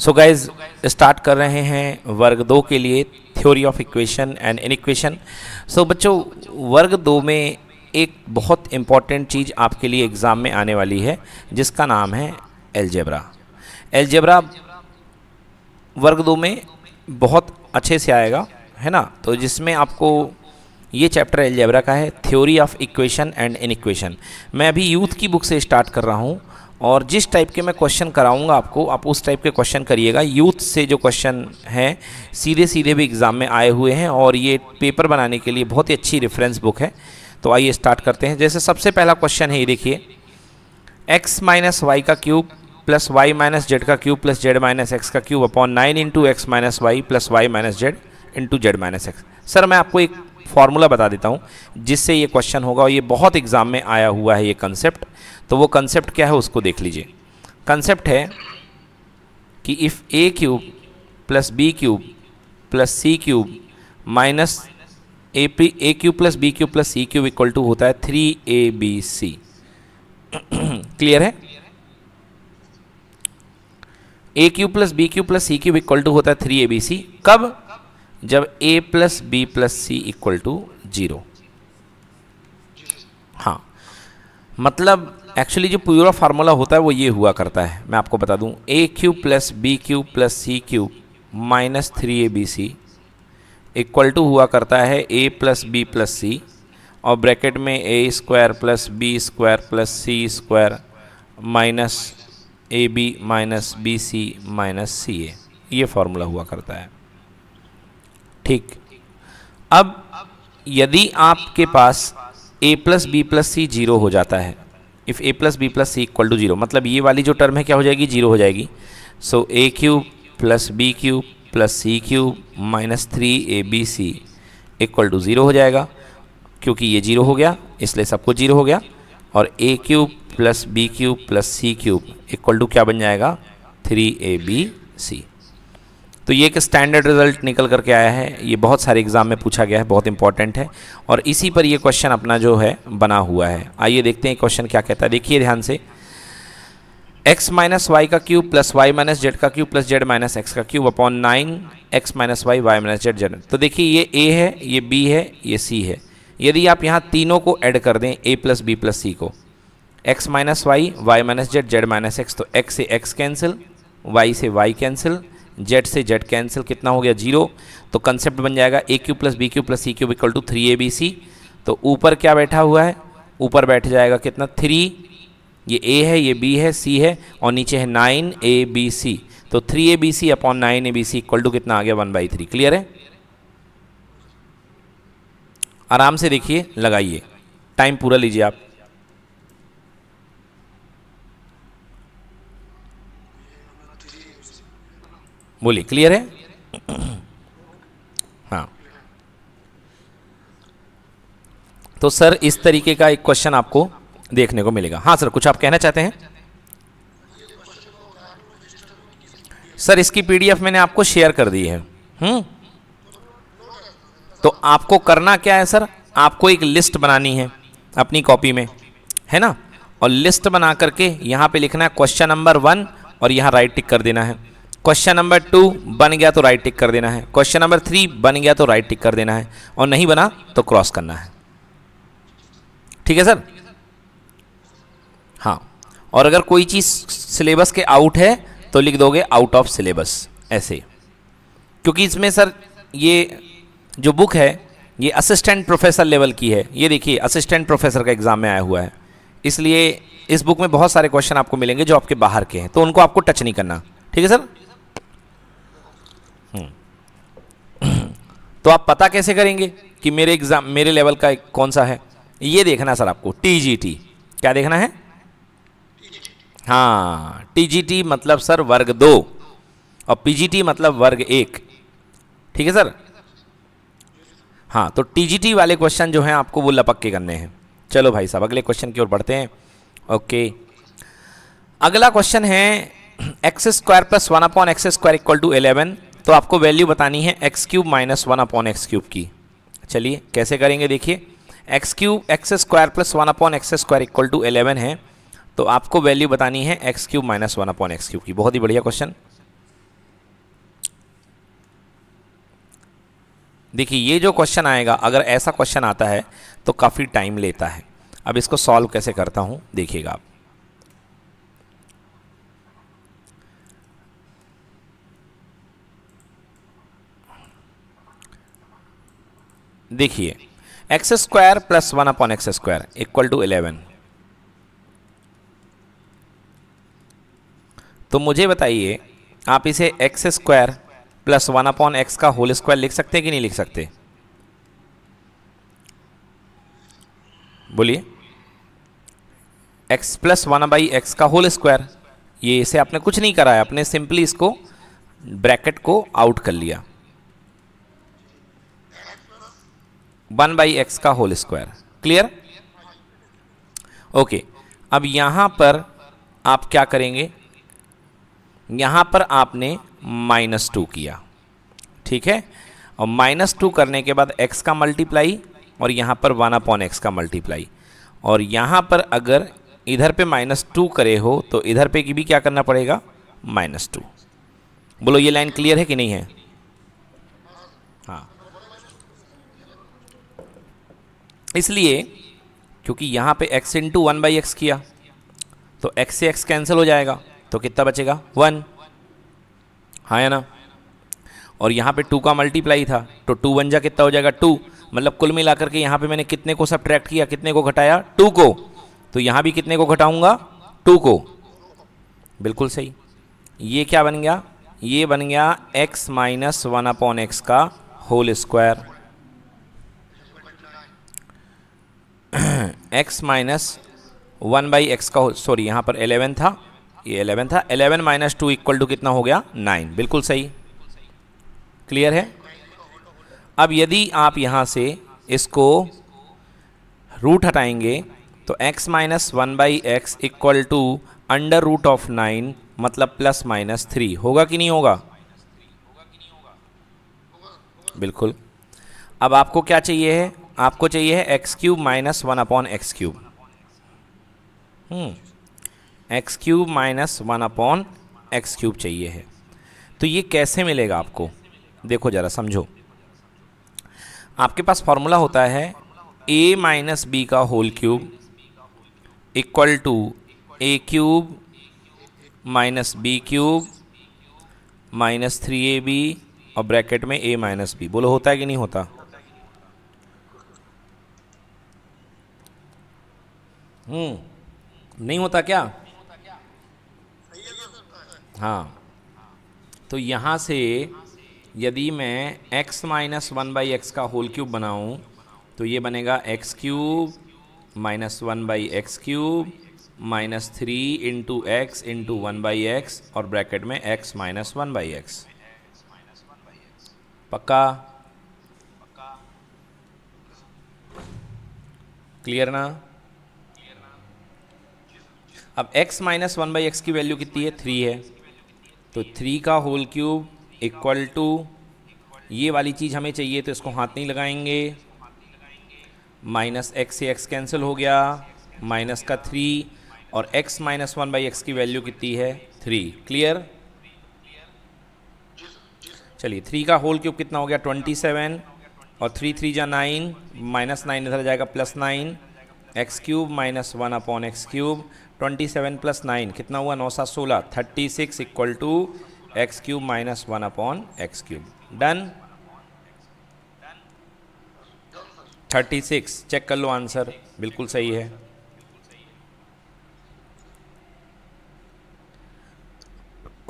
So guys start कर रहे हैं वर्ग दो के लिए theory of equation and inequation so बच्चों वर्ग दो में एक बहुत इम्पॉर्टेंट चीज़ आपके लिए एग्ज़ाम में आने वाली है जिसका नाम है एलजेब्रा एलजेब्रा वर्ग दो में बहुत अच्छे से आएगा है ना तो जिसमें आपको ये चैप्टर एलजेब्रा का है theory of equation and inequation मैं अभी यूथ की बुक से स्टार्ट कर रहा हूँ और जिस टाइप के मैं क्वेश्चन कराऊंगा आपको आप उस टाइप के क्वेश्चन करिएगा यूथ से जो क्वेश्चन हैं सीधे सीधे भी एग्ज़ाम में आए हुए हैं और ये पेपर बनाने के लिए बहुत ही अच्छी रेफरेंस बुक है तो आइए स्टार्ट करते हैं जैसे सबसे पहला क्वेश्चन है ये देखिए एक्स माइनस वाई का cube plus Y minus Z का cube plus Z minus X का cube upon nine into X minus Y plus Y minus Z into Z minus X sir मैं आपको एक फार्मूला बता देता हूँ जिससे ये क्वेश्चन होगा और ये बहुत एग्ज़ाम में आया हुआ है ये कंसेप्ट तो वो कंसेप्ट क्या है उसको देख लीजिए कंसेप्ट है कि if A cube plus B cube plus C cube minus A P A cube plus B cube plus C cube equal to होता है three A B C clear है A cube plus B cube plus C cube equal to होता है three A B C कब जब A plus B plus C equal to zero हाँ मतलब actually जो पूरा फार्मूला होता है वो ये हुआ करता है मैं आपको बता दूं A cube plus B cube plus C cube minus three A B C equal to हुआ करता है A plus B plus C और ब्रैकेट में A square plus B square plus C square minus A B minus B C minus C A ये formula हुआ करता है ठीक अब यदि आपके पास A plus B plus C zero हो जाता है if A plus B plus C equal to zero मतलब ये वाली जो टर्म है क्या हो जाएगी जीरो हो जाएगी so A cube plus B cube plus C cube minus three A B C equal to zero हो जाएगा क्योंकि ये जीरो हो गया इसलिए सब कुछ जीरो हो गया और A cube plus B cube plus C cube equal to क्या बन जाएगा थ्री ए बी सी तो ये एक स्टैंडर्ड रिजल्ट निकल करके आया है ये बहुत सारे एग्ज़ाम में पूछा गया है बहुत इंपॉर्टेंट है और इसी पर ये क्वेश्चन अपना जो है बना हुआ है आइए देखते हैं क्वेश्चन क्या कहता है देखिए ध्यान से एक्स माइनस वाई का cube plus Y minus Z का cube plus Z minus X का cube upon nine X minus Y Y minus Z Z तो देखिए ये ए है ये बी है ये सी है यदि आप यहाँ तीनों को ऐड कर दें A plus B plus C को X minus Y Y minus Z Z minus X तो एक्स से एक्स कैंसिल वाई से वाई कैंसिल जेड से जेड कैंसिल कितना हो गया जीरो तो कंसेप्ट बन जाएगा A cube plus B cube plus C cube equal to three A B C तो ऊपर क्या बैठा हुआ है ऊपर बैठ जाएगा कितना थ्री ये ए है ये बी है सी है और नीचे है नाइन ए बी सी तो three A B C upon nine A B C equal to कितना आ गया वन बाई थ्री क्लियर है आराम से देखिए लगाइए टाइम पूरा लीजिए आप बोलिए क्लियर है हाँ तो सर इस तरीके का एक क्वेश्चन आपको देखने को मिलेगा हाँ सर कुछ आप कहना चाहते हैं सर इसकी पीडीएफ मैंने आपको शेयर कर दी है हम्म तो आपको करना क्या है सर आपको एक लिस्ट बनानी है अपनी कॉपी में है ना और लिस्ट बना करके यहाँ पे लिखना है क्वेश्चन नंबर वन और यहाँ राइट टिक कर देना है क्वेश्चन नंबर टू बन गया तो राइट टिक कर देना है क्वेश्चन नंबर थ्री बन गया तो राइट टिक कर देना है और नहीं बना तो क्रॉस करना है ठीक है सर हाँ और अगर कोई चीज़ सिलेबस के आउट है तो लिख दोगे आउट ऑफ सिलेबस ऐसे क्योंकि इसमें सर ये जो बुक है ये असिस्टेंट प्रोफेसर लेवल की है ये देखिए असिस्टेंट प्रोफेसर का एग्ज़ाम में आया हुआ है इसलिए इस बुक में बहुत सारे क्वेश्चन आपको मिलेंगे जो आपके बाहर के हैं तो उनको आपको टच नहीं करना ठीक है सर तो आप पता कैसे करेंगे कि मेरे एग्जाम मेरे लेवल का कौन सा है ये देखना सर आपको टीजीटी क्या देखना है हाँ टीजीटी मतलब सर वर्ग दो और पीजीटी मतलब वर्ग एक ठीक है सर हाँ तो टीजीटी वाले क्वेश्चन जो हैं आपको वो लपक के करने हैं चलो भाई साहब अगले क्वेश्चन की ओर बढ़ते हैं ओके अगला क्वेश्चन है x square plus one upon X square equal to eleven तो आपको वैल्यू बतानी है X cube minus one upon X cube की चलिए कैसे करेंगे देखिए X cube X square plus one upon X square equal to eleven है तो आपको वैल्यू बतानी है X cube minus one upon X cube की बहुत ही बढ़िया क्वेश्चन देखिए ये जो क्वेश्चन आएगा अगर ऐसा क्वेश्चन आता है तो काफ़ी टाइम लेता है अब इसको सॉल्व कैसे करता हूँ देखिएगा आप देखिए X square plus one upon X square equal to eleven तो मुझे बताइए आप इसे X square plus one upon X का होल स्क्वायर लिख सकते हैं कि नहीं लिख सकते बोलिए X plus one by X का होल स्क्वायर ये इसे आपने कुछ नहीं करा है आपने सिंपली इसको ब्रैकेट को आउट कर लिया वन बाई एक्स का होल स्क्वायर क्लियर ओके अब यहां पर आप क्या करेंगे यहां पर आपने माइनस टू किया ठीक है और माइनस टू करने के बाद एक्स का मल्टीप्लाई और यहाँ पर वन अपॉन एक्स का मल्टीप्लाई और यहां पर अगर इधर पे माइनस टू करे हो तो इधर पे की भी क्या करना पड़ेगा माइनस टू बोलो ये लाइन क्लियर है कि नहीं है इसलिए क्योंकि यहाँ पे x into one by X किया तो x से x कैंसिल हो जाएगा तो कितना बचेगा वन हाँ या ना और यहाँ पे टू का मल्टीप्लाई था तो टू वन जा कितना हो जाएगा टू मतलब कुल मिलाकर के यहाँ पे मैंने कितने को सब्ट्रैक्ट किया कितने को घटाया टू को तो यहाँ भी कितने को घटाऊंगा टू को बिल्कुल सही ये क्या बन गया ये बन गया x minus one upon X का whole square X minus one by X का सॉरी यहाँ पर एलेवन था ये एलेवन था eleven minus two equal to कितना हो गया नाइन बिल्कुल सही क्लियर है अब यदि आप यहाँ से इसको रूट हटाएंगे तो x minus one by X equal to under root of nine मतलब प्लस माइनस थ्री होगा कि नहीं होगा बिल्कुल अब आपको क्या चाहिए है आपको चाहिए है X cube minus one upon X cube X cube minus one upon X cube चाहिए है तो ये कैसे मिलेगा आपको देखो ज़रा समझो आपके पास फॉर्मूला होता है ए माइनस बी का whole cube equal to A cube minus B cube minus three A B और ब्रैकेट में ए माइनस बी बोलो होता है कि नहीं होता हम्म। नहीं होता क्या हाँ तो यहाँ से यदि मैं x minus one by X का होल क्यूब बनाऊँ तो ये बनेगा X cube minus one by X cube minus three into X into one by X और ब्रैकेट में x minus one by X पक्का क्लियर ना अब x minus one by X की वैल्यू कितनी है थ्री है तो थ्री का होल क्यूब इक्वल टू ये वाली चीज़ हमें चाहिए तो इसको हाथ नहीं लगाएंगे माइनस एक्स से एक्स कैंसिल हो गया माइनस का थ्री और x minus one by X की वैल्यू कितनी है थ्री क्लियर चलिए थ्री का होल क्यूब कितना हो गया ट्वेंटी सेवन और थ्री थ्री जा नाइन माइनस नाइन इधर जाएगा plus nine X cube minus one upon X cube twenty seven plus nine कितना हुआ नौ सात सोलह thirty six equal to X cube minus one upon X cube done thirty six check कर लो answer बिल्कुल सही है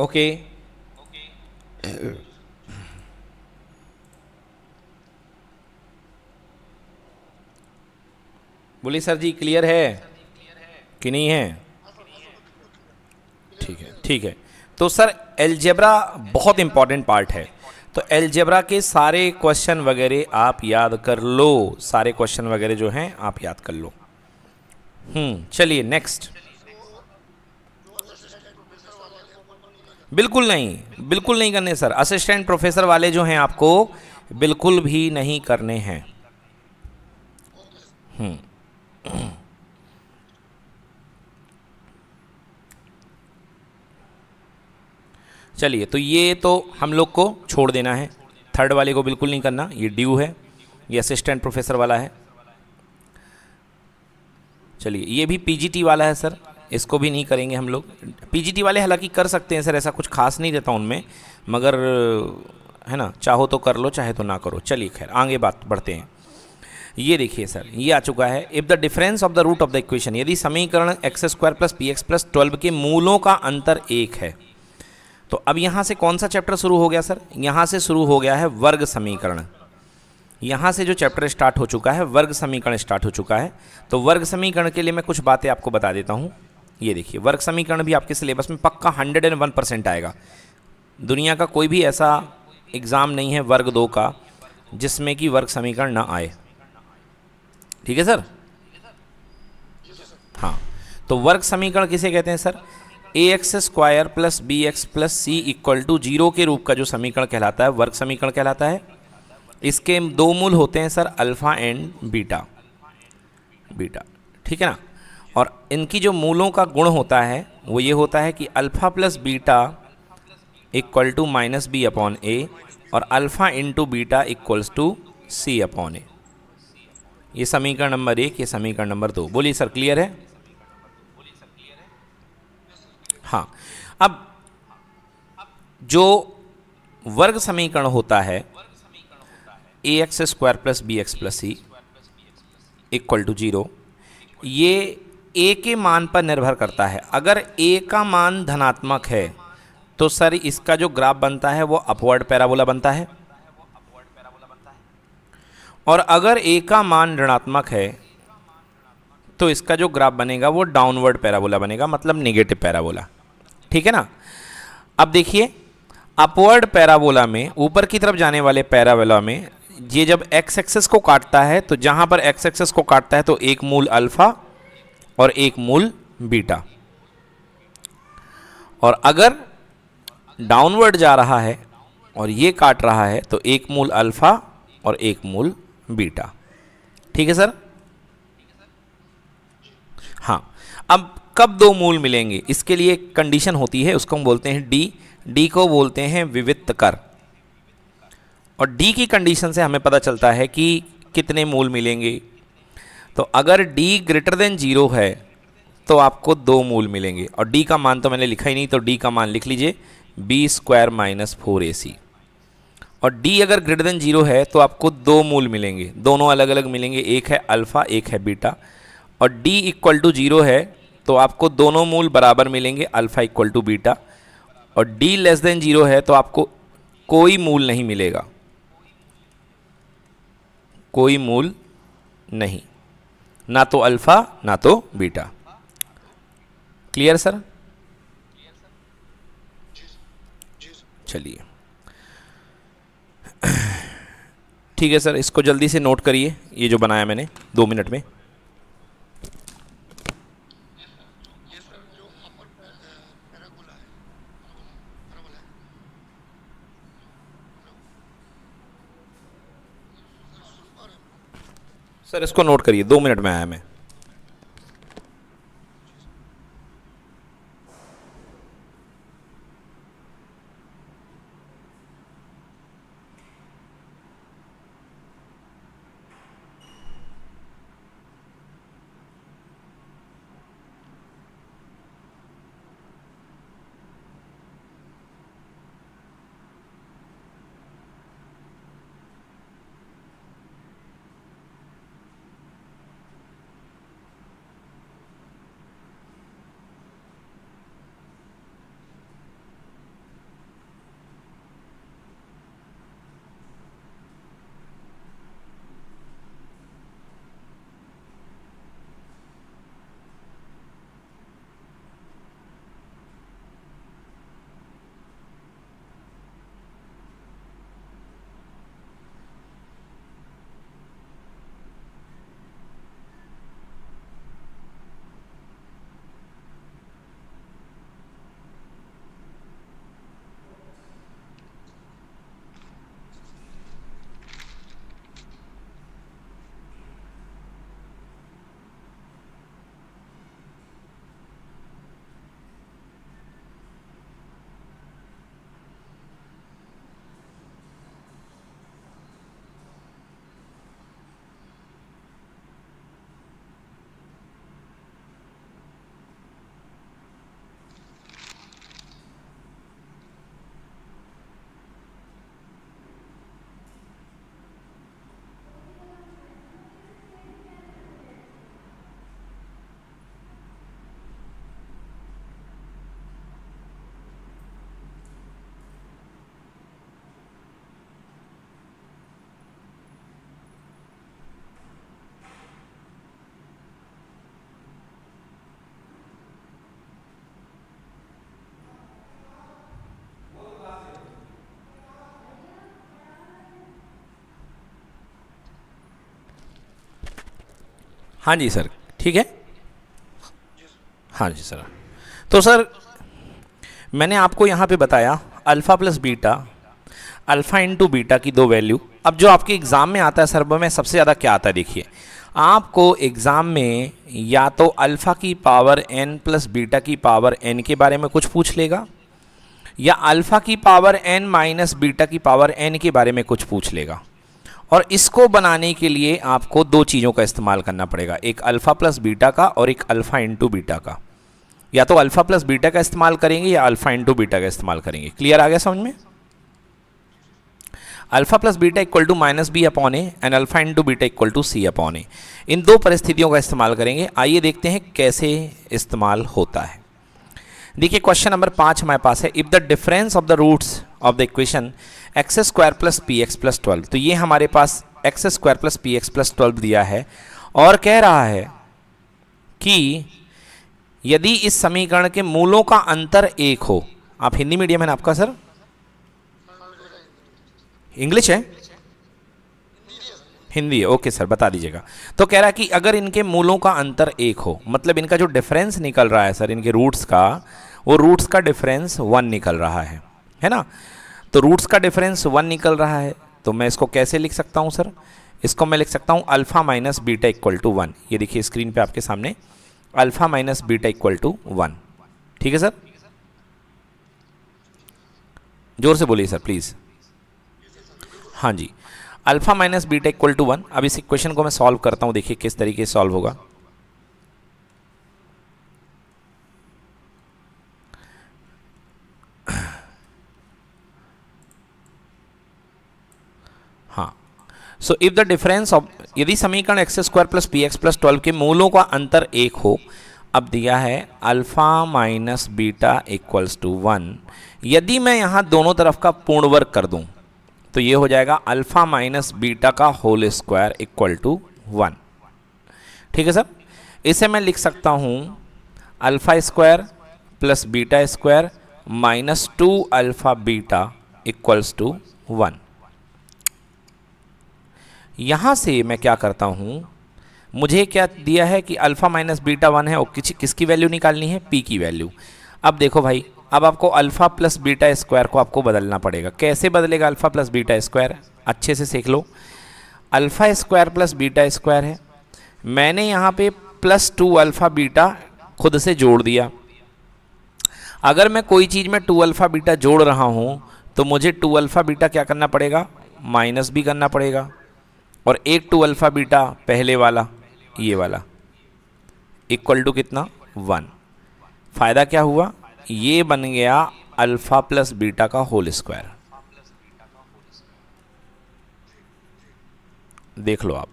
ओके okay. okay. बोली सर जी क्लियर है कि नहीं है ठीक है ठीक है तो सर एलजेब्रा बहुत इंपॉर्टेंट पार्ट है तो एलजेब्रा के सारे क्वेश्चन वगैरह आप याद कर लो सारे क्वेश्चन वगैरह जो हैं आप याद कर लो हम्म चलिए नेक्स्ट बिल्कुल नहीं बिल्कुल नहीं करने सर असिस्टेंट प्रोफेसर वाले जो हैं आपको बिल्कुल भी नहीं करने हैं हम्म चलिए तो ये तो हम लोग को छोड़ देना है थर्ड वाले को बिल्कुल नहीं करना ये ड्यू है ये असिस्टेंट प्रोफेसर वाला है चलिए ये भी पीजीटी वाला है सर इसको भी नहीं करेंगे हम लोग पीजीटी वाले हालांकि कर सकते हैं सर ऐसा कुछ खास नहीं रहता उनमें मगर है ना चाहो तो कर लो चाहे तो ना करो चलिए खैर आगे बात बढ़ते हैं ये देखिए सर ये आ चुका है if the difference of the root of the equation यदि समीकरण X square plus P X plus twelve के मूलों का अंतर एक है तो अब यहाँ से कौन सा चैप्टर शुरू हो गया सर यहाँ से शुरू हो गया है वर्ग समीकरण यहाँ से जो चैप्टर स्टार्ट हो चुका है वर्ग समीकरण स्टार्ट हो चुका है तो वर्ग समीकरण के लिए मैं कुछ बातें आपको बता देता हूँ ये देखिए वर्ग समीकरण भी आपके सिलेबस में पक्का हंड्रेड एंड वन परसेंट आएगा दुनिया का कोई भी ऐसा एग्ज़ाम नहीं है वर्ग दो का जिसमें कि वर्ग समीकरण ना आए ठीक है सर हाँ तो वर्ग समीकरण किसे कहते हैं sir A x square plus B x plus C equal to zero के रूप का जो समीकरण कहलाता है वर्ग समीकरण कहलाता है इसके दो मूल होते हैं sir alpha and beta beta ठीक है ना और इनकी जो मूलों का गुण होता है वो ये होता है कि alpha plus beta equal to minus B upon A और alpha into beta equals to C upon A ये समीकरण नंबर एक ये समीकरण नंबर दो बोलिए सर क्लियर है हाँ अब जो वर्ग समीकरण होता है A x square plus B x plus C equal to zero ये ए के मान पर निर्भर करता है अगर ए का मान धनात्मक है तो सर इसका जो ग्राफ बनता है वो अपवर्ड पैराबोला बनता है और अगर ए का मान ऋणात्मक है तो इसका जो ग्राफ बनेगा वो डाउनवर्ड पैराबोला बनेगा मतलब नेगेटिव पैराबोला ठीक है ना अब देखिए अपवर्ड पैराबोला में ऊपर की तरफ जाने वाले पैराबोला में ये जब एक्स एक्सेस को काटता है तो जहाँ पर एक्स एक्सेस को काटता है तो एक मूल अल्फ़ा और एक मूल बीटा और अगर डाउनवर्ड जा रहा है और ये काट रहा है तो एक मूल अल्फ़ा और एक मूल बीटा ठीक है सर हाँ अब कब दो मूल मिलेंगे इसके लिए एक कंडीशन होती है उसको हम बोलते हैं डी डी को बोलते हैं विविध कर और डी की कंडीशन से हमें पता चलता है कि कितने मूल मिलेंगे तो अगर डी ग्रेटर देन जीरो है तो आपको दो मूल मिलेंगे और डी का मान तो मैंने लिखा ही नहीं तो डी का मान लिख लीजिए B square minus four A C और डी अगर ग्रेटर देन जीरो है तो आपको दो मूल मिलेंगे दोनों अलग अलग मिलेंगे एक है अल्फ़ा एक है बीटा और डी इक्वल टू जीरो है तो आपको दोनों मूल बराबर मिलेंगे अल्फ़ा इक्वल टू बीटा और डी लेस देन जीरो है तो आपको कोई मूल नहीं मिलेगा कोई मूल नहीं ना तो अल्फ़ा ना तो बीटा क्लियर सर चलिए ठीक है सर इसको जल्दी से नोट करिए ये जो बनाया मैंने दो मिनट में सर इसको नोट करिए दो मिनट में आया मैं हाँ जी सर ठीक है हाँ जी सर तो सर मैंने आपको यहाँ पे बताया alpha plus beta alpha into beta की दो वैल्यू अब जो आपके एग्ज़ाम में आता है सर में सबसे ज़्यादा क्या आता है देखिए आपको एग्ज़ाम में या तो अल्फ़ा की पावर एन प्लस बीटा की पावर एन के बारे में कुछ पूछ लेगा या अल्फ़ा की पावर एन माइनस बीटा की पावर एन के बारे में कुछ पूछ लेगा और इसको बनाने के लिए आपको दो चीज़ों का इस्तेमाल करना पड़ेगा एक अल्फ़ा प्लस बीटा का और एक अल्फ़ा इंटू बीटा का या तो अल्फ़ा प्लस बीटा का इस्तेमाल करेंगे या अल्फ़ा इंटू बीटा का इस्तेमाल करेंगे क्लियर आ गया समझ में alpha plus beta equal to minus B upon A and alpha into beta equal to C upon A इन दो परिस्थितियों का इस्तेमाल करेंगे आइए देखते हैं कैसे इस्तेमाल होता है देखिए क्वेश्चन नंबर पाँच हमारे पास है if the difference of the roots of the equation X square plus P X plus twelve तो ये हमारे पास X square plus P X plus twelve दिया है और कह रहा है कि यदि इस समीकरण के मूलों का अंतर एक हो आप हिंदी मीडियम है ना आपका सर इंग्लिश है हिंदी है ओके सर बता दीजिएगा तो कह रहा है कि अगर इनके मूलों का अंतर एक हो मतलब इनका जो डिफरेंस निकल रहा है सर इनके रूट्स का वो रूट्स का डिफरेंस वन निकल रहा है है ना तो रूट्स का डिफरेंस वन निकल रहा है तो मैं इसको कैसे लिख सकता हूँ सर इसको मैं लिख सकता हूँ alpha minus beta equal to one ये देखिए स्क्रीन पे आपके सामने alpha minus beta equal to one ठीक है सर जोर से बोलिए सर प्लीज़ हाँ जी alpha minus beta equal to one अब इस इक्वेशन को मैं सॉल्व करता हूँ देखिए किस तरीके से सॉल्व होगा so if the difference of यदि समीकरण X square plus P X plus twelve के मूलों का अंतर एक हो अब दिया है alpha minus beta equals to one यदि मैं यहाँ दोनों तरफ का पूर्ण वर्ग कर दूँ तो ये हो जाएगा अल्फ़ा माइनस बीटा का whole square equal to one ठीक है सर इसे मैं लिख सकता हूँ alpha square plus beta square minus two alpha beta equals to one यहाँ से मैं क्या करता हूँ मुझे क्या दिया है कि अल्फ़ा माइनस बीटा वन है और किसी किसकी वैल्यू निकालनी है पी की वैल्यू अब देखो भाई अब आपको अल्फ़ा प्लस बीटा स्क्वायर को आपको बदलना पड़ेगा कैसे बदलेगा अल्फ़ा प्लस बीटा स्क्वायर अच्छे से सीख लो alpha square plus beta square है मैंने यहाँ पे प्लस टू अल्फ़ा बीटा खुद से जोड़ दिया अगर मैं कोई चीज़ में टू अल्फ़ा बीटा जोड़ रहा हूँ तो मुझे टू अल्फ़ा बीटा क्या करना पड़ेगा माइनस भी करना पड़ेगा और एक टू अल्फ़ा बीटा पहले वाला ये वाला इक्वल टू कितना वन फ़ायदा क्या हुआ ये बन गया अल्फ़ा प्लस बीटा का होल स्क्वायर देख लो आप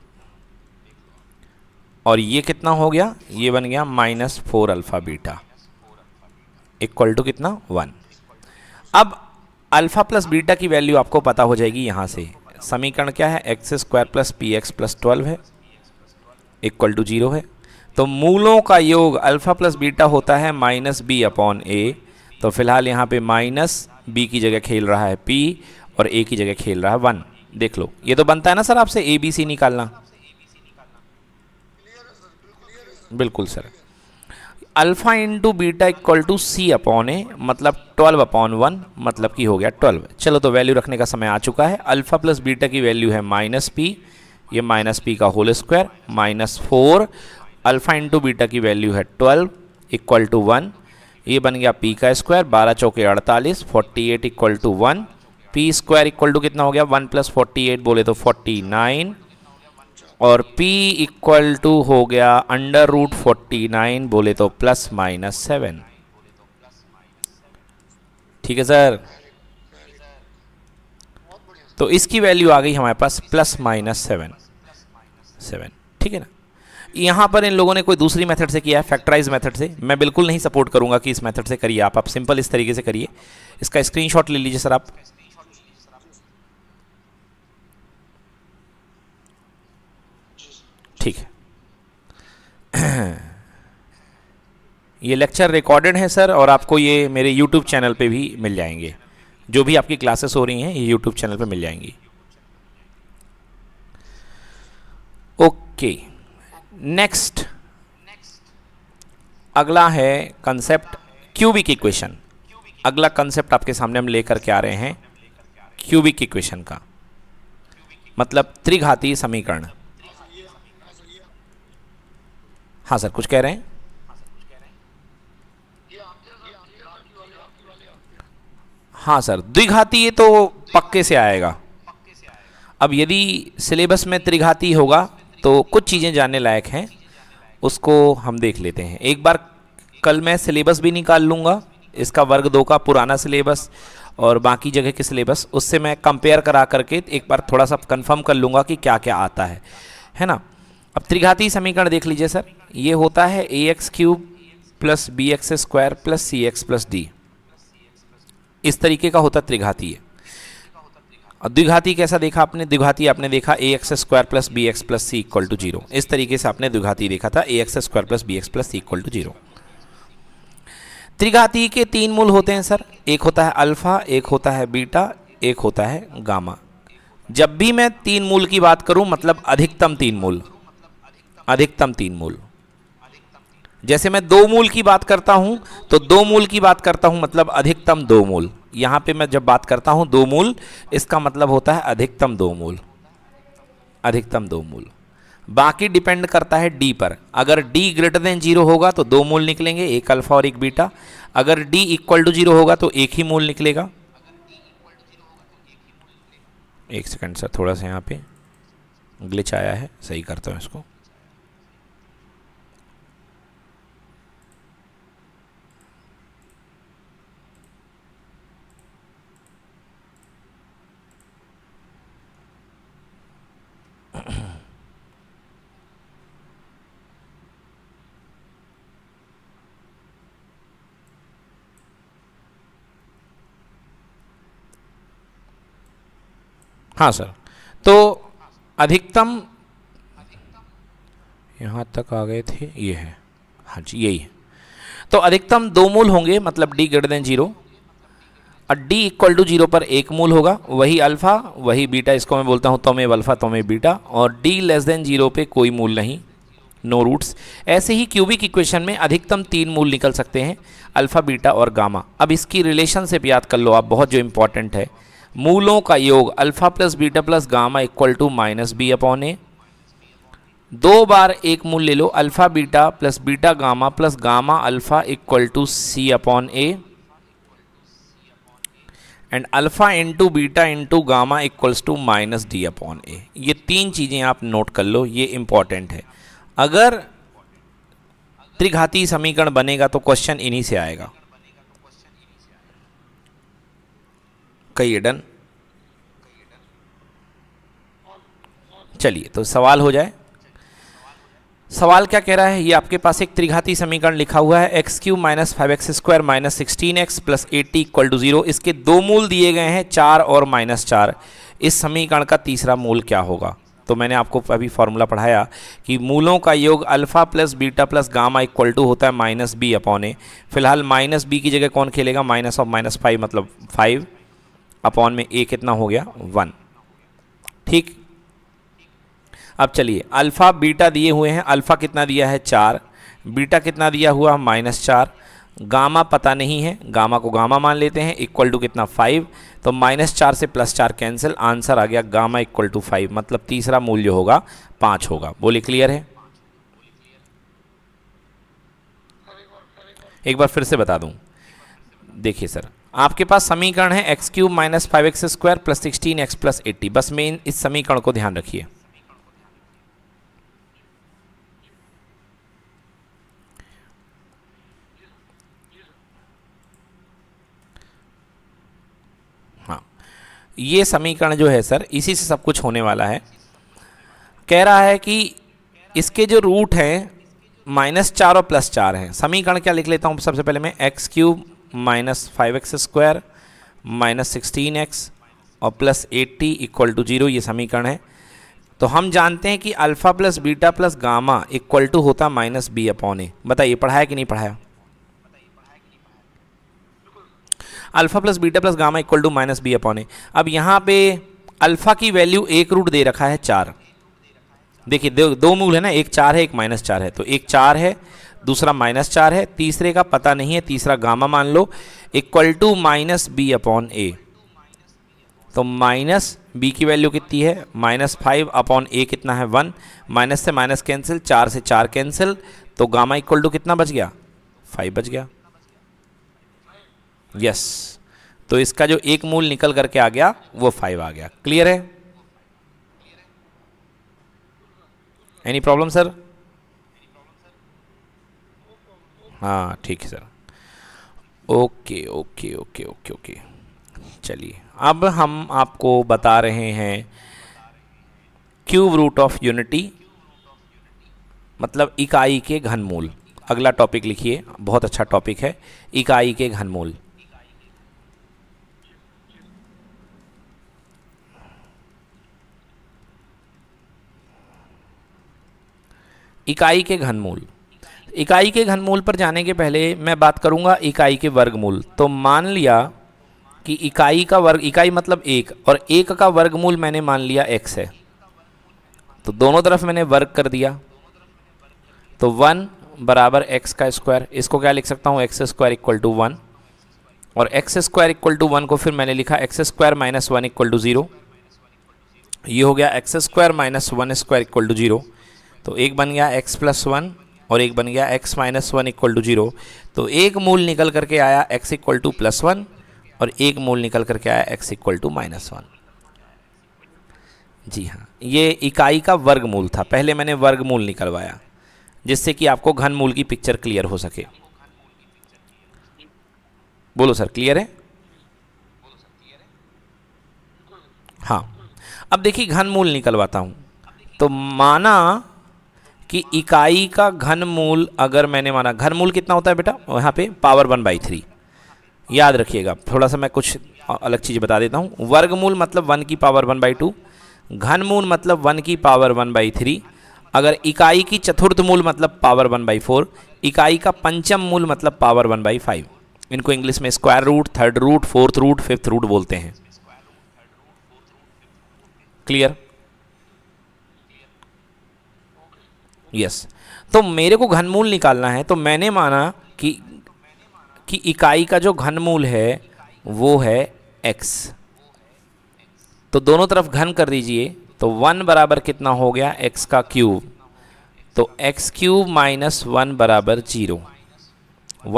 और ये कितना हो गया ये बन गया minus four alpha beta equal to कितना वन अब अल्फ़ा प्लस बीटा की वैल्यू आपको पता हो जाएगी यहां से समीकरण क्या है x square plus P X plus twelve है इक्वल टू जीरो है तो मूलों का योग अल्फ़ा प्लस बीटा होता है माइनस बी अपॉन ए तो फिलहाल यहाँ पे माइनस बी की जगह खेल रहा है पी और ए की जगह खेल रहा है वन देख लो ये तो बनता है ना सर आपसे ए बी सी निकालना बिल्कुल sir alpha into beta equal to C upon A मतलब 12 अपॉन वन मतलब कि हो गया 12 चलो तो वैल्यू रखने का समय आ चुका है अल्फा प्लस बीटा की वैल्यू है माइनस पी ये माइनस पी का whole square minus four alpha into beta की वैल्यू है 12 इक्वल टू वन ये बन गया पी का स्क्वायर बारह चौके अड़तालीस forty eight equal to one P square equal to कितना हो गया वन प्लस फोर्टी एट बोले तो फोर्टी नाइन और P इक्वल टू हो गया अंडर रूट फोर्टी नाइन बोले तो प्लस माइनस सेवन ठीक है सर तो इसकी वैल्यू आ गई हमारे पास प्लस माइनस सेवन सेवन ठीक है ना यहाँ पर इन लोगों ने कोई दूसरी मेथड से किया है फैक्टराइज मेथड से मैं बिल्कुल नहीं सपोर्ट करूँगा कि इस मेथड से करिए आप आप सिंपल इस तरीके से करिए इसका स्क्रीनशॉट ले लीजिए सर आप ठीक है ये लेक्चर रिकॉर्डेड है सर और आपको ये मेरे यूट्यूब चैनल पे भी मिल जाएंगे जो भी आपकी क्लासेस हो रही हैं ये यूट्यूब चैनल पे मिल जाएंगी ओके नेक्स्ट अगला है कंसेप्ट क्यूबिक इक्वेशन अगला कंसेप्ट आपके सामने हम लेकर के आ रहे हैं क्यूबिक इक्वेशन का मतलब त्रिघाती समीकरण हाँ सर कुछ कह रहे हैं हाँ सर द्विघाती ये तो पक्के से आएगा अब यदि सिलेबस में त्रिघाती होगा तो कुछ चीज़ें जानने लायक हैं उसको हम देख लेते हैं एक बार कल मैं सिलेबस भी निकाल लूँगा इसका वर्ग दो का पुराना सिलेबस और बाकी जगह के सिलेबस उससे मैं कंपेयर करा करके एक बार थोड़ा सा कंफर्म कर लूँगा कि क्या क्या आता है है ना अब त्रिघाती समीकरण देख लीजिए सर ये होता है A X cube plus B X square plus C X plus D इस तरीके का होता त्रिघाती है और द्विघाती कैसा देखा आपने द्विघाती आपने देखा A x square plus B x plus C equal to zero इस तरीके से आपने द्विघाती देखा था A x square plus B x plus C equal to zero त्रिघाती के तीन मूल होते हैं सर एक होता है अल्फा एक होता है बीटा एक होता है गामा जब भी मैं तीन मूल की बात करूं मतलब अधिकतम तीन मूल अधिकतम तीन मूल जैसे मैं दो मूल की बात करता हूं तो दो मूल की बात करता हूं मतलब अधिकतम दो मूल यहां पे मैं जब बात करता हूं दो मूल इसका मतलब होता है अधिकतम दो मूल अधिकतम दो मूल बाकी डिपेंड करता है डी पर अगर डी ग्रेटर देन जीरो होगा तो दो मूल निकलेंगे एक अल्फा और एक बीटा अगर डी इक्वल टू जीरो होगा तो एक ही मूल निकलेगा एक सेकंड सर थोड़ा सा यहाँ पे ग्लिच आया है सही करता हूँ इसको हाँ सर तो अधिकतम यहाँ तक आ गए थे ये है हाँ जी यही है तो अधिकतम दो मूल होंगे मतलब D greater than zero D equal to zero पर एक मूल होगा वही अल्फा वही बीटा इसको मैं बोलता हूँ में अल्फा तोमे बीटा और डी लेस देन जीरो पे कोई मूल नहीं नो रूट्स ऐसे ही क्यूबिक इक्वेशन में अधिकतम तीन मूल निकल सकते हैं अल्फ़ा बीटा और गामा अब इसकी रिलेशनशिप याद कर लो आप बहुत जो इम्पोर्टेंट है मूलों का योग alpha plus beta plus gamma equal to minus B upon A दो बार एक मूल ले लो alpha beta plus beta gamma plus gamma alpha equal to C upon A and alpha into beta into gamma equals to minus D upon A ये तीन चीज़ें आप नोट कर लो ये इम्पॉर्टेंट है अगर त्रिघाती समीकरण बनेगा तो क्वेश्चन इन्हीं से आएगा कहिए डन चलिए तो सवाल हो जाए सवाल क्या कह रहा है ये आपके पास एक त्रिघाती समीकरण लिखा हुआ है X cube minus five X square minus sixteen X plus eighty equal to zero इसके दो मूल दिए गए हैं चार और माइनस चार इस समीकरण का तीसरा मूल क्या होगा तो मैंने आपको अभी फार्मूला पढ़ाया कि मूलों का योग alpha plus beta plus gamma equal to होता है माइनस बी अपॉन ए फिलहाल माइनस बी की जगह कौन खेलेगा माइनस ऑफ माइनस फाइव मतलब फाइव अपॉन में ए कितना हो गया वन ठीक अब चलिए अल्फ़ा बीटा दिए हुए हैं अल्फ़ा कितना दिया है चार बीटा कितना दिया हुआ माइनस चार गामा पता नहीं है गामा को गामा मान लेते हैं इक्वल टू कितना फाइव तो माइनस चार से प्लस चार कैंसिल आंसर आ गया गामा इक्वल टू फाइव मतलब तीसरा मूल्य होगा पाँच होगा बोले क्लियर है एक बार फिर से बता दूं देखिए सर आपके पास समीकरण है X cube minus five X square plus sixteen X plus eighty बस मेन इस समीकरण को ध्यान रखिए ये समीकरण जो है सर इसी से सब कुछ होने वाला है कह रहा है कि इसके जो रूट हैं माइनस चार और प्लस चार हैं समीकरण क्या लिख लेता हूँ सबसे पहले मैं X cube minus five X square minus sixteen X और plus eighty equal to zero ये समीकरण है तो हम जानते हैं कि alpha plus beta plus gamma equal to होता माइनस बी अपॉन ए बताइए पढ़ाया कि नहीं पढ़ाया alpha plus beta plus gamma equal to minus B upon A अब यहाँ पे अल्फ़ा की वैल्यू एक रूट दे रखा है चार देखिए दो, दो मूल है ना एक चार है एक माइनस चार है तो एक चार है दूसरा माइनस चार है तीसरे का पता नहीं है तीसरा गामा मान लो equal to minus B upon A तो माइनस बी की वैल्यू कितनी है माइनस फाइव अपॉन ए कितना है वन माइनस से माइनस कैंसिल चार से चार कैंसिल तो गामा इक्वल टू कितना बच गया फाइव बच गया यस yes. तो इसका जो एक मूल निकल करके आ गया वो फाइव आ गया क्लियर है एनी प्रॉब्लम सर हाँ ठीक है sir okay okay okay okay okay चलिए अब हम आपको बता रहे हैं क्यूब रूट ऑफ यूनिटी मतलब इकाई के घनमूल अगला टॉपिक लिखिए बहुत अच्छा टॉपिक है इकाई के घनमूल इकाई के घनमूल इकाई के घनमूल पर जाने के पहले मैं बात करूंगा इकाई के वर्गमूल तो मान लिया कि इकाई का वर्ग इकाई मतलब एक और एक का वर्गमूल मैंने मान लिया एक्स है तो दोनों तरफ मैंने वर्ग कर दिया तो वन बराबर एक्स का स्क्वायर इसको क्या लिख सकता हूँ X square equal to one और X square equal to one को फिर मैंने लिखा X square minus one equal to zero ये हो गया x square minus one square equal to zero तो एक बन गया x प्लस वन और एक बन गया x minus one equal to zero तो एक मूल निकल करके आया x equal to plus one और एक मूल निकल करके आया x equal to minus one जी हाँ ये इकाई का वर्गमूल था पहले मैंने वर्गमूल निकलवाया जिससे कि आपको घन मूल की पिक्चर क्लियर हो सके बोलो सर क्लियर है हाँ अब देखिए घन मूल निकलवाता हूँ तो माना कि इकाई का घन मूल अगर मैंने माना घन मूल कितना होता है बेटा यहाँ पे पावर वन बाई थ्री याद रखिएगा थोड़ा सा मैं कुछ अलग चीज़ बता देता हूँ वर्गमूल मतलब वन की पावर वन बाई टू घनमूल मतलब वन की पावर वन बाई थ्री अगर इकाई की चतुर्थ मूल मतलब पावर वन बाई फोर इकाई का पंचम मूल मतलब पावर वन बाई फाइव इनको इंग्लिश में square root third root fourth root fifth root बोलते हैं क्लियर यस तो मेरे को घनमूल निकालना है तो मैंने माना कि कि इकाई का जो घनमूल है वो है एक्स तो दोनों तरफ घन कर दीजिए तो वन बराबर कितना हो गया एक्स का क्यूब तो एक्स क्यूब माइनस वन बराबर जीरो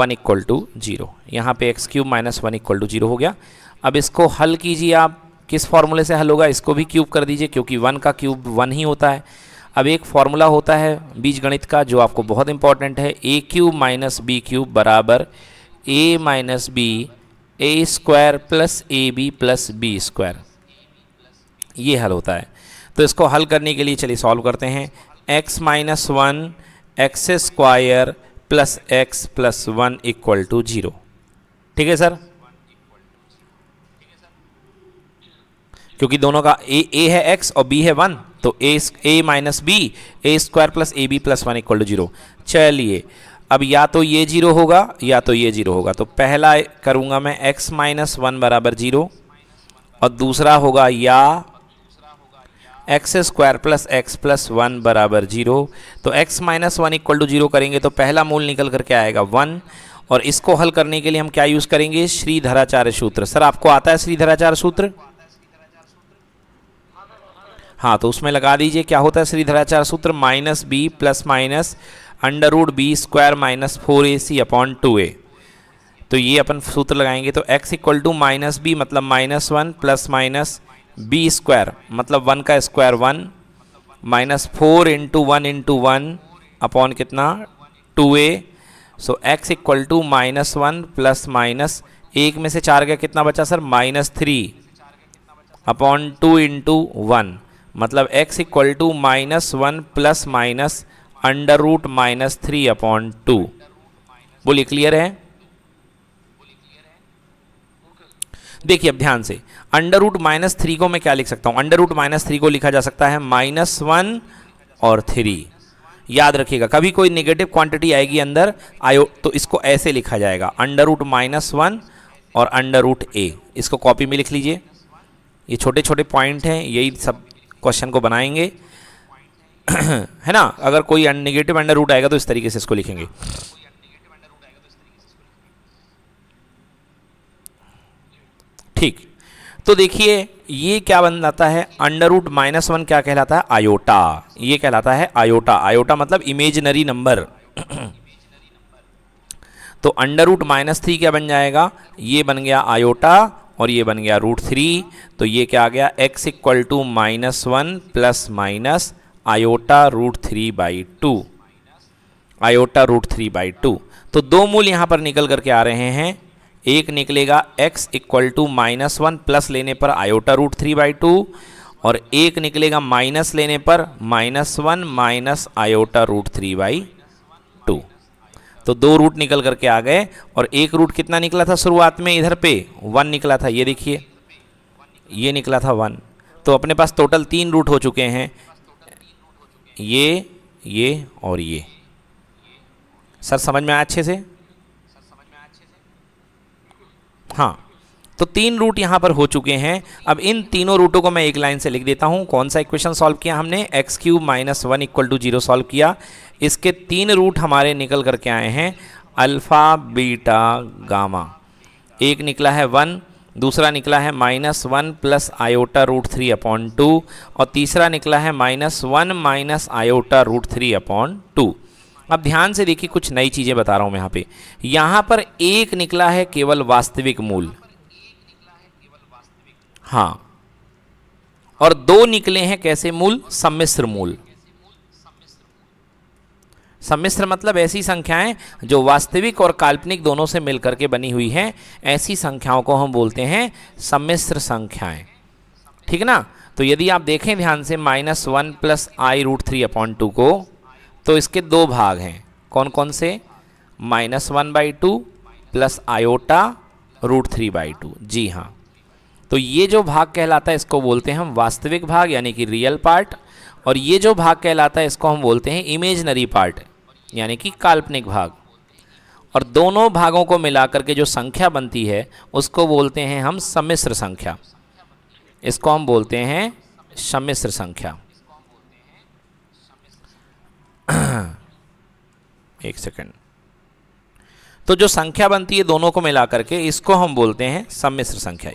वन इक्वल टू जीरो यहाँ पे X cube minus one equal to zero हो गया अब इसको हल कीजिए आप किस फॉर्मूले से हल होगा इसको भी क्यूब कर दीजिए क्योंकि वन का क्यूब वन ही होता है अब एक फॉर्मूला होता है बीज गणित का जो आपको बहुत इंपॉर्टेंट है A cube minus B cube बराबर A minus B A square plus A B plus B square ये हल होता है तो इसको हल करने के लिए चलिए सॉल्व करते हैं X minus one X square plus x plus one equal to zero ठीक है सर क्योंकि दोनों का ए ए है एक्स और बी है वन तो A A minus B A square plus A B plus one equal to zero चलिए अब या तो ये जीरो होगा या तो ये जीरो होगा तो पहला करूंगा मैं एक्स माइनस वन बराबर जीरो और दूसरा होगा या X square plus x plus one बराबर जीरो तो X minus one equal to zero करेंगे तो पहला मूल निकल करके आएगा वन और इसको हल करने के लिए हम क्या यूज़ करेंगे श्रीधराचार्य सूत्र सर आपको आता है श्रीधराचार्य सूत्र हाँ तो उसमें लगा दीजिए क्या होता है श्रीधराचार्य सूत्र minus B plus minus under root B square minus four A C upon two A तो ये अपन सूत्र लगाएंगे तो x equal to minus B मतलब minus one plus minus B square मतलब वन का square one minus four into one into one upon कितना two A so x equal to minus one plus minus एक में से चार का कितना बचा sir minus three upon two into one मतलब x equal to minus one plus minus under root minus three upon two बोलिए क्लियर है देखिए अब ध्यान से अंडर रूट माइनस थ्री को मैं क्या लिख सकता हूं अंडर रूट माइनस थ्री को लिखा जा सकता है माइनस वन और थ्री याद रखिएगा कभी कोई नेगेटिव क्वांटिटी आएगी अंदर आयो तो इसको ऐसे लिखा जाएगा अंडर रूट माइनस वन और अंडर रूट ए इसको कॉपी में लिख लीजिए ये छोटे छोटे पॉइंट हैं यही सब क्वेश्चन को बनाएंगे है ना अगर कोई नेगेटिव अंडर रूट आएगा तो इस तरीके से इसको लिखेंगे ठीक तो देखिए ये क्या बन जाता है अंडर रूट माइनस वन क्या कहलाता है आयोटा ये कहलाता है आयोटा आयोटा मतलब इमेजनरी नंबर तो अंडर रूट माइनस थ्री क्या बन जाएगा ये बन गया आयोटा और ये बन गया रूट थ्री तो ये क्या आ गया X equal to minus one plus minus iota root three by two iota root three by two तो दो मूल यहाँ पर निकल करके आ रहे हैं एक निकलेगा x equal to minus one plus लेने पर iota root three by two और एक निकलेगा माइनस लेने पर minus one minus iota root three by तो दो रूट निकल करके आ गए और एक रूट कितना निकला था शुरुआत में इधर पे वन निकला था ये देखिए ये निकला था वन तो अपने पास टोटल तीन रूट हो चुके हैं ये ये और ये सर समझ में आया अच्छे से हाँ तो तीन रूट यहाँ पर हो चुके हैं अब इन तीनों रूटों को मैं एक लाइन से लिख देता हूँ कौन सा इक्वेशन सॉल्व किया हमने x cube minus one equal to zero solve किया इसके तीन रूट हमारे निकल करके आए हैं अल्फ़ा बीटा गामा एक निकला है वन दूसरा निकला है minus one plus iota root three upon two और तीसरा निकला है minus one minus iota root three upon two अब ध्यान से देखिए कुछ नई चीज़ें बता रहा हूँ मैं यहाँ पे यहाँ पर एक निकला है केवल वास्तविक मूल हाँ और दो निकले हैं कैसे मूल सम्मिश्र मूल सम्मिश्र मतलब ऐसी संख्याएं जो वास्तविक और काल्पनिक दोनों से मिलकर के बनी हुई हैं ऐसी संख्याओं को हम बोलते हैं सम्मिश्र संख्याएं ठीक ना तो यदि आप देखें ध्यान से minus one plus I root three upon two को तो इसके दो भाग हैं कौन कौन से minus one by two plus iota root three by two जी हाँ तो ये जो भाग कहलाता है इसको बोलते हैं हम वास्तविक भाग यानी कि रियल पार्ट और ये जो भाग कहलाता है इसको हम बोलते हैं इमेजनरी पार्ट यानी कि काल्पनिक भाग और दोनों भागों को मिलाकर के जो संख्या बनती है उसको बोलते हैं हम सम्मिश्र संख्या इसको हम बोलते हैं सम्मिश्र संख्या एक सेकंड तो जो संख्या बनती है दोनों को मिलाकर के इसको हम बोलते हैं सम्मिश्र संख्या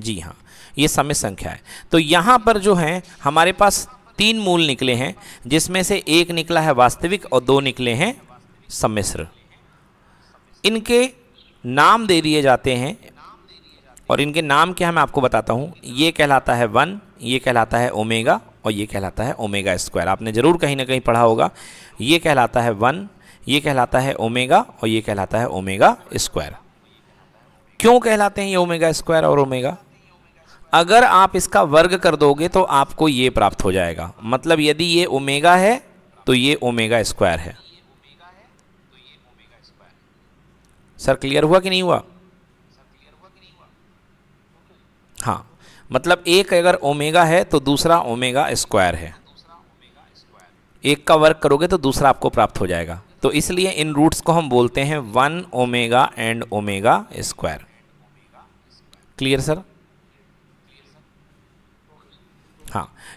जी हाँ ये समय संख्या है तो यहाँ पर जो है हमारे पास तीन मूल निकले हैं जिसमें से एक निकला है वास्तविक और दो निकले हैं सम्मिश्र इनके नाम दे दिए जाते हैं और इनके नाम क्या है मैं आपको बताता हूँ ये कहलाता है वन ये कहलाता है ओमेगा और ये कहलाता है ओमेगा स्क्वायर आपने ज़रूर कहीं ना कहीं पढ़ा होगा ये कहलाता है वन ये कहलाता है ओमेगा और ये कहलाता है ओमेगा स्क्वायर क्यों कहलाते हैं ये ओमेगा स्क्वायर और ओमेगा अगर आप इसका वर्ग कर दोगे तो आपको ये प्राप्त हो जाएगा मतलब यदि ये ओमेगा है तो ये ओमेगा स्क्वायर है सर क्लियर हुआ कि नहीं हुआ हाँ मतलब एक अगर ओमेगा है तो दूसरा ओमेगा स्क्वायर है एक का वर्क करोगे तो दूसरा आपको प्राप्त हो जाएगा तो इसलिए इन रूट्स को हम बोलते हैं one omega and omega square clear sir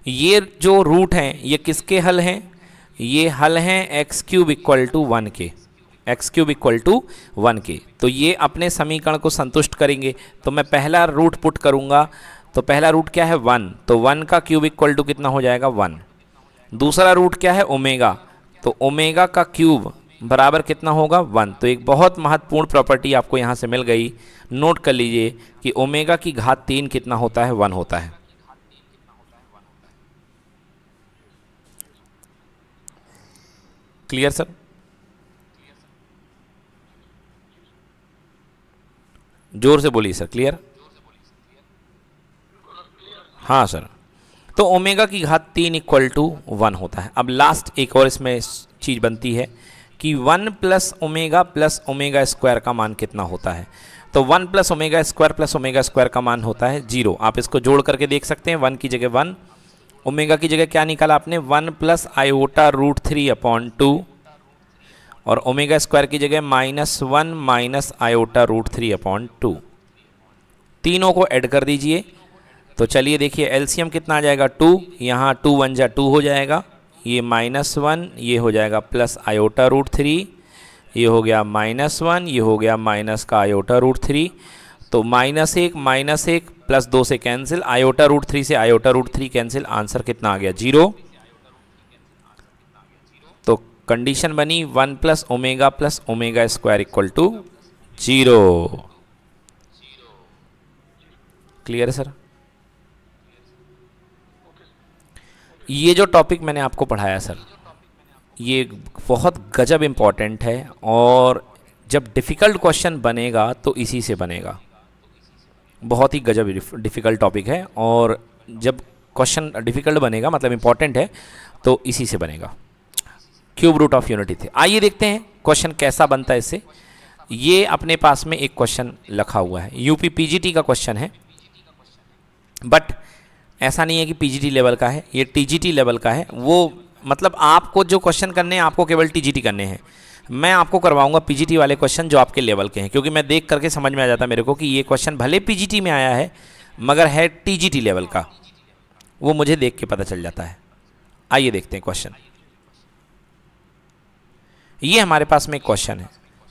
ये जो रूट हैं ये किसके हल हैं ये हल हैं x cube equal to one के x cube equal to one के तो ये अपने समीकरण को संतुष्ट करेंगे तो मैं पहला रूट पुट करूँगा तो पहला रूट क्या है वन तो वन का क्यूब इक्वल टू कितना हो जाएगा वन दूसरा रूट क्या है ओमेगा तो ओमेगा का क्यूब बराबर कितना होगा वन तो एक बहुत महत्वपूर्ण प्रॉपर्टी आपको यहाँ से मिल गई नोट कर लीजिए कि ओमेगा की घात तीन कितना होता है वन होता है क्लियर सर जोर से बोलिए सर क्लियर हाँ सर तो ओमेगा की घात तीन इक्वल टू वन होता है अब लास्ट एक और इसमें चीज़ बनती है कि one plus omega plus omega square का मान कितना होता है तो one plus omega square plus omega square का मान होता है जीरो आप इसको जोड़ करके देख सकते हैं वन की जगह वन ओमेगा की जगह क्या निकाला आपने one plus iota root three upon two और ओमेगा स्क्वायर की जगह minus one minus iota root three upon two तीनों को ऐड कर दीजिए तो चलिए देखिए एलसीएम कितना आ जाएगा टू यहाँ टू वन जा टू हो जाएगा ये माइनस वन ये हो जाएगा प्लस आयोटा रूट थ्री ये हो गया माइनस वन ये हो गया माइनस का आयोटा रूट थ्री तो माइनस एक माइनस एक प्लस दो से कैंसिल आयोटा रूट थ्री से iota root three cancel answer कितना आ गया जीरो तो कंडीशन बनी one plus omega plus omega square equal to zero clear है सर ये जो टॉपिक मैंने आपको पढ़ाया सर ये बहुत गजब इम्पॉर्टेंट है और जब डिफ़िकल्ट क्वेश्चन बनेगा तो इसी से बनेगा बहुत ही गजब डिफ़िकल्ट टॉपिक है और जब क्वेश्चन डिफ़िकल्ट बनेगा मतलब इंपॉर्टेंट है तो इसी से बनेगा क्यूब रूट ऑफ यूनिटी थे आइए देखते हैं क्वेश्चन कैसा बनता है इससे ये अपने पास में एक क्वेश्चन लिखा हुआ है यूपी पीजीटी का क्वेश्चन है बट ऐसा नहीं है कि पीजीटी लेवल का है ये टीजीटी लेवल का है वो मतलब आपको जो क्वेश्चन करने हैं आपको केवल टीजीटी करने हैं मैं आपको करवाऊंगा पीजीटी वाले क्वेश्चन जो आपके लेवल के हैं क्योंकि मैं देख करके समझ में आ जाता मेरे को कि ये क्वेश्चन भले पीजीटी में आया है मगर है टीजीटी लेवल का वो मुझे देख के पता चल जाता है आइए देखते हैं क्वेश्चन ये हमारे पास में क्वेश्चन है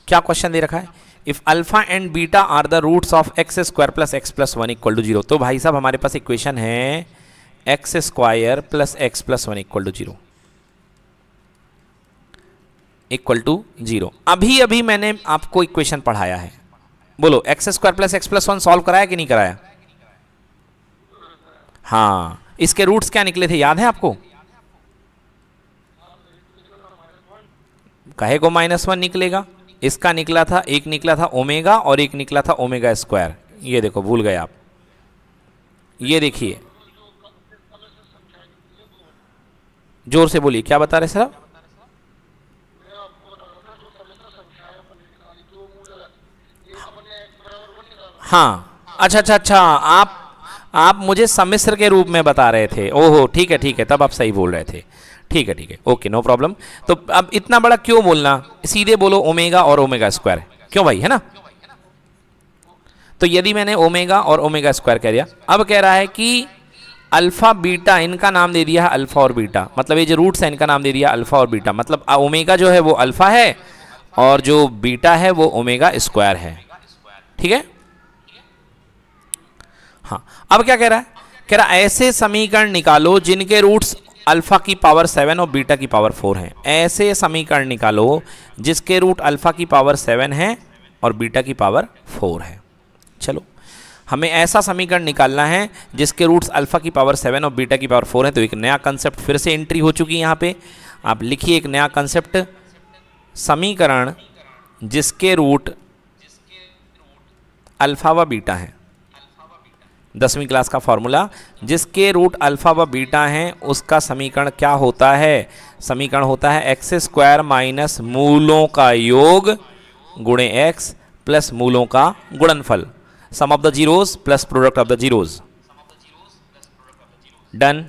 क्या क्वेश्चन दे रखा है if alpha and beta are the roots of x square plus x plus one equal to zero तो भाई साहब हमारे पास इक्वेशन है x square plus x plus one equal to zero equal to zero अभी अभी मैंने आपको इक्वेशन पढ़ाया है बोलो x square plus x plus one solve कराया कि नहीं कराया हाँ इसके रूट्स क्या निकले थे याद है आपको कहे को माइनस वन निकलेगा इसका निकला था एक निकला था ओमेगा और एक निकला था ओमेगा स्क्वायर ये देखो भूल गए आप ये देखिए जोर से बोलिए क्या बता रहे सर आप हाँ अच्छा अच्छा अच्छा आप आप मुझे सम्मिश्र के रूप में बता रहे थे ओहो ठीक है ठीक है तब आप सही बोल रहे थे ठीक है ठीक है ओके नो प्रॉब्लम तो अब इतना बड़ा क्यों बोलना सीधे बोलो ओमेगा और ओमेगा स्क्वायर क्यों भाई है ना तो यदि मैंने ओमेगा और ओमेगा स्क्वायर कह दिया अब कह रहा है कि अल्फ़ा बीटा इनका नाम दे दिया है अल्फ़ा और बीटा मतलब ये जो रूट्स है इनका नाम दे दिया अल्फ़ा और बीटा मतलब ओमेगा जो है वो अल्फ़ा है और जो बीटा है वो ओमेगा स्क्वायर है ठीक है हाँ अब क्या कह रहा है कह रहा ऐसे समीकरण निकालो जिनके रूट्स अल्फा की पावर सेवन और बीटा की पावर फोर हैं ऐसे समीकरण निकालो जिसके रूट अल्फा की पावर सेवन है और बीटा की पावर फोर है चलो हमें ऐसा समीकरण निकालना है जिसके रूट्स अल्फा की पावर सेवन और बीटा की पावर फोर है तो एक नया कंसेप्ट फिर से एंट्री हो चुकी है यहाँ पे आप लिखिए एक नया कंसेप्ट समीकरण जिसके रूट अल्फा व बीटा हैं दसवीं क्लास का फॉर्मूला जिसके रूट अल्फ़ा व बीटा हैं उसका समीकरण क्या होता है समीकरण होता है एक्स स्क्वायर माइनस मूलों का योग गुणे एक्स प्लस मूलों का गुणनफल sum of the zeros plus product of the zeros done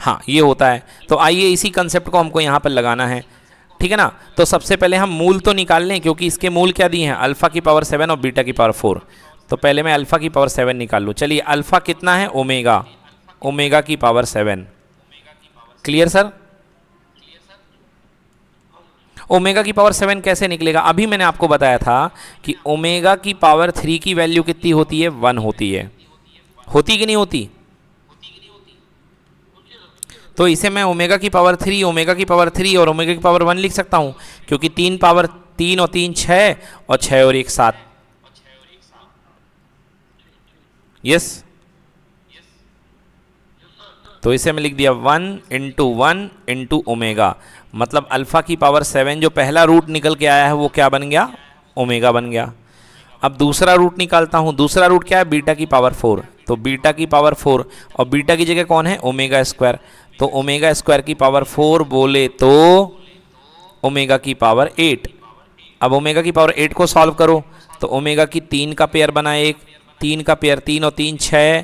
हाँ ये होता है तो आइए इसी कंसेप्ट को हमको यहाँ पर लगाना है ठीक है ना तो सबसे पहले हम मूल तो निकाल लें क्योंकि इसके मूल क्या दिए हैं अल्फ़ा की पावर सेवन और बीटा की पावर फोर तो पहले मैं अल्फ़ा की पावर सेवन निकाल लूँ चलिए अल्फ़ा कितना है ओमेगा ओमेगा की power seven clear sir omega की पावर सेवन कैसे निकलेगा अभी मैंने आपको बताया था कि ओमेगा की पावर थ्री की वैल्यू कितनी होती है वन होती है होती कि नहीं होती तो इसे मैं ओमेगा की पावर थ्री ओमेगा की पावर थ्री और ओमेगा की पावर वन लिख सकता हूँ क्योंकि तीन पावर तीन और तीन छः और छः और एक सात यस तो इसे मैं लिख दिया one into one into omega मतलब अल्फ़ा की पावर सेवन जो पहला रूट निकल के आया है वो क्या बन गया ओमेगा बन गया अब दूसरा रूट निकालता हूँ दूसरा रूट क्या है बीटा की पावर फोर तो बीटा की पावर फोर और बीटा की जगह कौन है ओमेगा स्क्वायर तो ओमेगा स्क्वायर की पावर फोर बोले तो ओमेगा की पावर एट अब ओमेगा की पावर एट को सॉल्व करो तो ओमेगा की तीन का पेयर बना एक तीन का पेयर तीन और तीन छः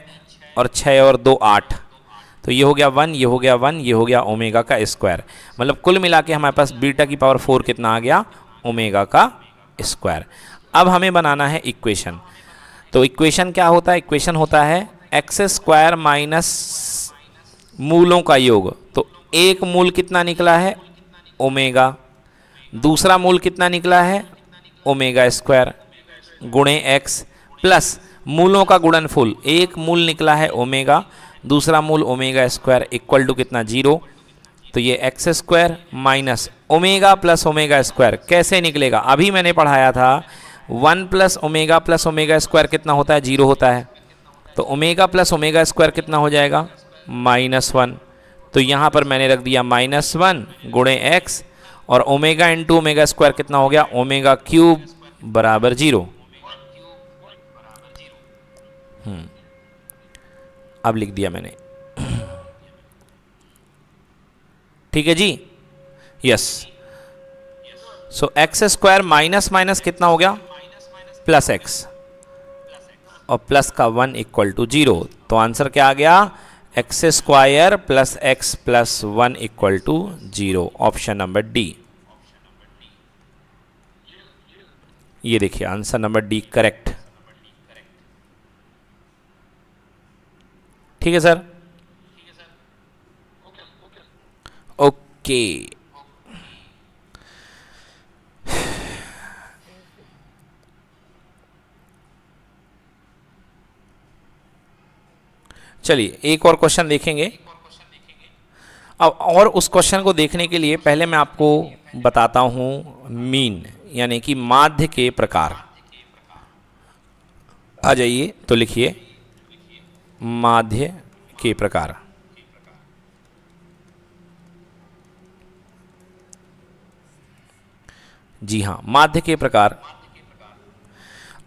और छः और दो आठ तो ये हो गया वन ये हो गया वन ये हो गया ओमेगा का स्क्वायर मतलब कुल मिला के हमारे पास बीटा की पावर फोर कितना आ गया ओमेगा का स्क्वायर अब हमें बनाना है इक्वेशन तो इक्वेशन क्या होता है इक्वेशन होता है एक्स स्क्वायर माइनस मूलों का योग तो एक मूल कितना निकला है ओमेगा दूसरा मूल कितना निकला है ओमेगा स्क्वायर गुणे एक्स प्लस मूलों का गुणनफूल एक मूल निकला है ओमेगा दूसरा मूल ओमेगा स्क्वायर इक्वल टू कितना जीरो तो ये x square minus omega plus omega square कैसे निकलेगा अभी मैंने पढ़ाया था one plus omega plus omega square कितना होता है जीरो होता है तो ओमेगा प्लस ओमेगा स्क्वायर कितना हो जाएगा माइनस वन तो यहाँ पर मैंने रख दिया माइनस वन गुणे एक्स और ओमेगा इंटू ओमेगा स्क्वायर कितना हो गया ओमेगा क्यूब बराबर जीरो हम्म। अब लिख दिया मैंने ठीक है जी yes so x square minus minus कितना हो गया प्लस एक्स और प्लस का वन इक्वल टू जीरो तो आंसर क्या आ गया x square plus x plus one equal to zero option number D ये देखिए आंसर नंबर डी करेक्ट ठीक है सर ओके चलिए एक और क्वेश्चन देखेंगे अब और उस क्वेश्चन को देखने के लिए पहले मैं आपको बताता हूं मीन यानी कि माध्य के प्रकार आ जाइए तो लिखिए माध्य के प्रकार जी हाँ माध्य के प्रकार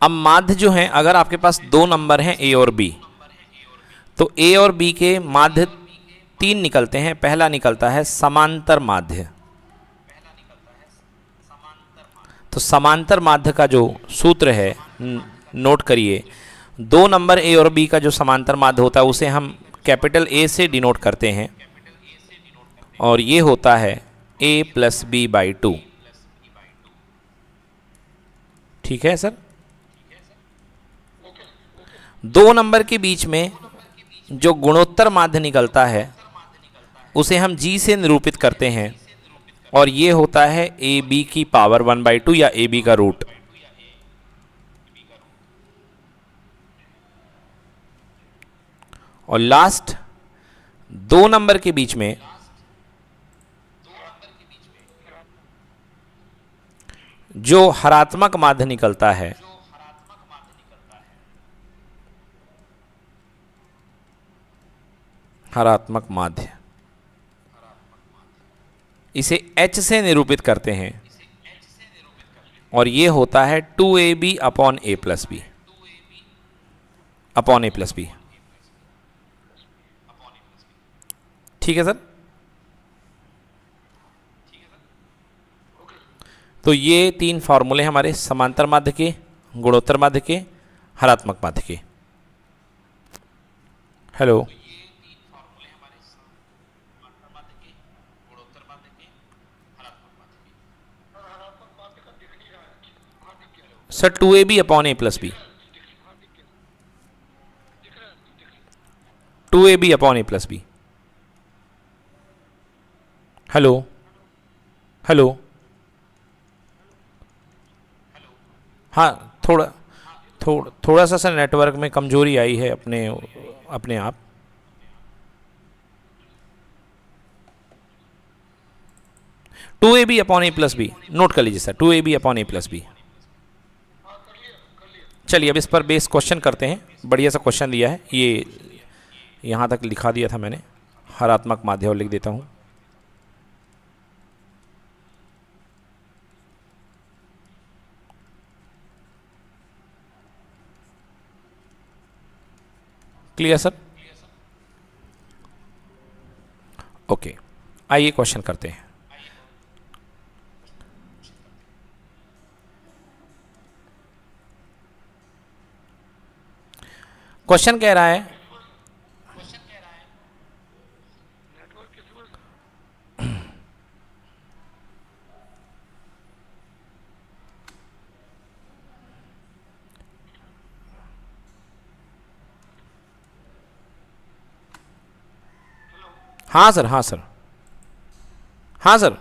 अब माध्य जो है अगर आपके पास दो नंबर हैं ए और बी तो ए और बी के माध्य तीन निकलते हैं पहला निकलता है समांतर माध्य तो समांतर माध्य का जो सूत्र है नोट करिए दो नंबर ए और बी का जो समांतर माध्य होता है उसे हम कैपिटल ए से डिनोट करते हैं और ये होता है A plus B by two ठीक है सर दो नंबर के बीच में जो गुणोत्तर माध्य निकलता है उसे हम जी से निरूपित करते हैं और ये होता है ए बी की पावर वन बाई टू या ए बी का रूट और लास्ट दो नंबर के बीच में जो हरात्मक माध्य निकलता है हरात्मक माध्य इसे H से निरूपित करते हैं और ये होता है two A B upon A plus B upon A plus B ठीक है सर तो ये तीन फॉर्मूले हमारे समांतर माध्य के गुणोत्तर माध्य के हरात्मक माध्य के hello sir two A B upon A plus B two A B upon A plus B hello hello हाँ थोड़ा थोड़ा थोड़ा सा सर नेटवर्क में कमजोरी आई है अपने अपने आप two A B upon A plus B note कर लीजिए sir two A B upon A plus B चलिए अब इस पर बेस क्वेश्चन करते हैं बढ़िया सा क्वेश्चन दिया है ये यहाँ तक लिखा दिया था मैंने हरात्मक माध्यम लिख देता हूँ क्लियर सर ओके आइए क्वेश्चन करते हैं क्वेश्चन कह रहा है हाँ सर हाँ सर हाँ सर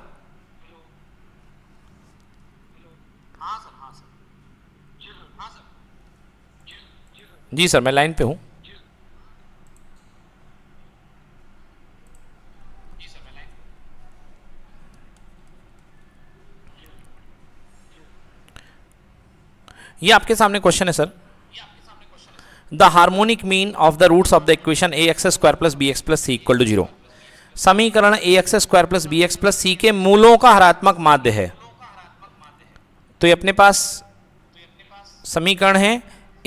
जी सर मैं लाइन पे हूँ ये आपके सामने क्वेश्चन है sir the harmonic mean of the roots of the equation a x square plus B x plus C equal to zero समीकरण a x square plus B x plus c के मूलों का हरात्मक माध्य है तो ये अपने पास समीकरण है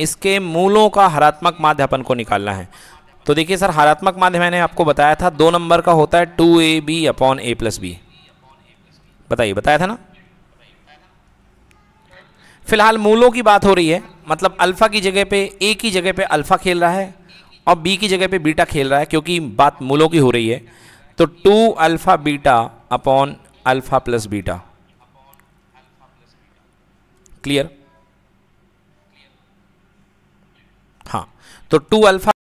इसके मूलों का हरात्मक माध्य अपन को निकालना है तो देखिए सर हरात्मक माध्य मैंने आपको बताया था दो नंबर का होता है two A B upon A plus B बताइए बताया था ना फिलहाल मूलों की बात हो रही है मतलब अल्फ़ा की जगह पे ए की जगह पे अल्फ़ा खेल रहा है और बी की जगह पे बीटा खेल रहा है क्योंकि बात मूलों की हो रही है तो two alpha beta upon alpha plus beta clear तो टू अल्फा